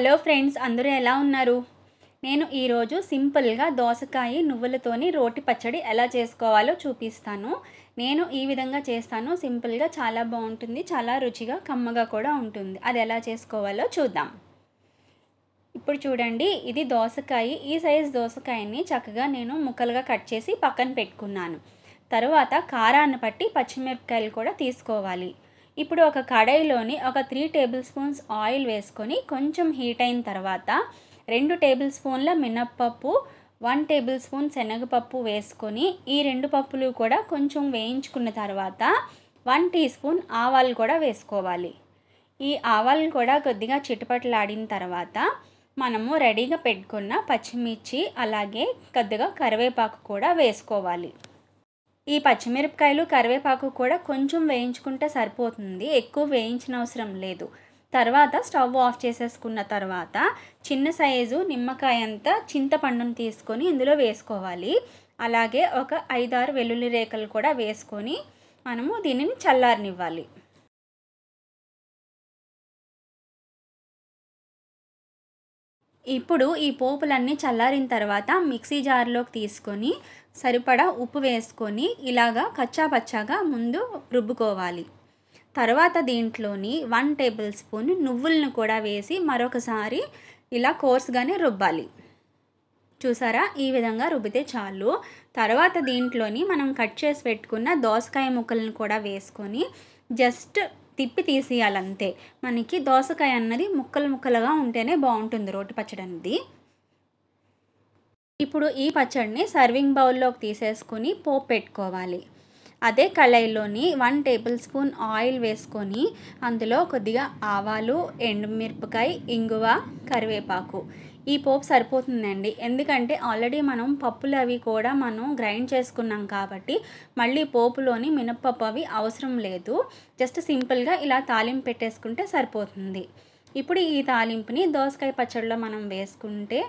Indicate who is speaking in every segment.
Speaker 1: hello friends అందరూ ఎలా ఉన్నారు నేను ఈరోజు సింపుల్గా దోసకాయ నువ్వులతోని రోటి పచ్చడి ఎలా చేసుకోవాలో చూపిస్తాను నేను ఈ విధంగా చేస్తాను సింపుల్గా చాలా బాగుంటుంది చాలా రుచిగా కమ్మగా కూడా ఉంటుంది అది ఎలా చేసుకోవాలో చూద్దాం ఇప్పుడు చూడండి ఇది దోసకాయ ఈ సైజ్ దోసకాయని చక్కగా నేను ముక్కలుగా కట్ చేసి పక్కన పెట్టుకున్నాను తర్వాత కారాన్ని బట్టి పచ్చిమిరపకాయలు కూడా తీసుకోవాలి ఇప్పుడు ఒక కడాయిలోని ఒక త్రీ టేబుల్ స్పూన్స్ ఆయిల్ వేసుకొని కొంచెం హీట్ అయిన తర్వాత రెండు టేబుల్ స్పూన్ల మినప్పప్పు వన్ టేబుల్ స్పూన్ శనగపప్పు వేసుకొని ఈ రెండు పప్పులు కూడా కొంచెం వేయించుకున్న తర్వాత వన్ టీ స్పూన్ ఆవాలు కూడా వేసుకోవాలి ఈ ఆవాలు కూడా కొద్దిగా చిటపట్లాడిన తర్వాత మనము రెడీగా పెట్టుకున్న పచ్చిమిర్చి అలాగే కొద్దిగా కరివేపాకు కూడా వేసుకోవాలి ఈ పచ్చిమిరపకాయలు కరివేపాకు కూడా కొంచెం వేయించుకుంటే సరిపోతుంది ఎక్కువ వేయించిన అవసరం లేదు తర్వాత స్టవ్ ఆఫ్ చేసేసుకున్న తర్వాత చిన్న సైజు నిమ్మకాయ అంతా చింతపండును తీసుకొని ఇందులో వేసుకోవాలి అలాగే ఒక ఐదారు వెల్లుల్లి రేఖలు కూడా వేసుకొని మనము దీనిని చల్లారనివ్వాలి ఇప్పుడు ఈ పోపులన్నీ చల్లారిన తర్వాత మిక్సీ జార్లోకి తీసుకొని సరిపడా ఉప్పు వేసుకొని ఇలాగా కచ్చా పచ్చాగా ముందు రుబ్బుకోవాలి తర్వాత దీంట్లోని వన్ టేబుల్ స్పూన్ నువ్వులను కూడా వేసి మరొకసారి ఇలా కోర్స్గానే రుబ్బాలి చూసారా ఈ విధంగా రుబ్బితే చాలు తర్వాత దీంట్లోని మనం కట్ చేసి పెట్టుకున్న దోసకాయ ముక్కలను కూడా వేసుకొని జస్ట్ తిప్పి తీసేయాలంతే మనకి దోసకాయ అన్నది ముక్కలు ముక్కలుగా ఉంటేనే బాగుంటుంది రోటి పచ్చడి అనేది ఇప్పుడు ఈ పచ్చడిని సర్వింగ్ బౌల్లోకి తీసేసుకుని పోపు పెట్టుకోవాలి అదే కళాయిలోని వన్ టేబుల్ స్పూన్ ఆయిల్ వేసుకొని అందులో కొద్దిగా ఆవాలు ఎండుమిరపకాయ ఇంగువ కరివేపాకు ఈ పోపు సరిపోతుందండి ఎందుకంటే ఆల్రెడీ మనం పప్పులు అవి కూడా మనం గ్రైండ్ చేసుకున్నాం కాబట్టి మళ్ళీ పోపులోని మినప్పప్పు అవి అవసరం లేదు జస్ట్ సింపుల్గా ఇలా తాలింపు పెట్టేసుకుంటే సరిపోతుంది ఇప్పుడు ఈ తాలింపుని దోసకాయ పచ్చడిలో మనం వేసుకుంటే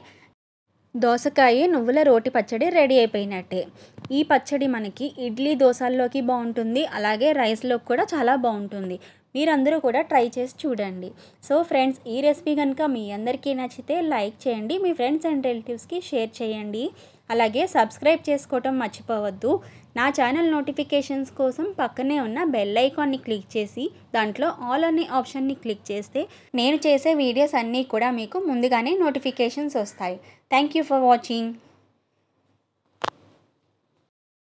Speaker 1: దోసకాయ నువ్వుల రోటి పచ్చడి రెడీ అయిపోయినట్టే ఈ పచ్చడి మనకి ఇడ్లీ దోశల్లోకి బాగుంటుంది అలాగే రైస్లోకి కూడా చాలా బాగుంటుంది మీరందరూ కూడా ట్రై చేసి చూడండి సో ఫ్రెండ్స్ ఈ రెసిపీ కనుక మీ అందరికీ నచ్చితే లైక్ చేయండి మీ ఫ్రెండ్స్ అండ్ రిలేటివ్స్కి షేర్ చేయండి అలాగే సబ్స్క్రైబ్ చేసుకోవటం మర్చిపోవద్దు నా ఛానల్ నోటిఫికేషన్స్ కోసం పక్కనే ఉన్న బెల్ ఐకాన్ని క్లిక్ చేసి దాంట్లో ఆల్ అనే ఆప్షన్ని క్లిక్ చేస్తే నేను చేసే వీడియోస్ అన్నీ కూడా మీకు ముందుగానే నోటిఫికేషన్స్ వస్తాయి థ్యాంక్ యూ ఫర్ వాచింగ్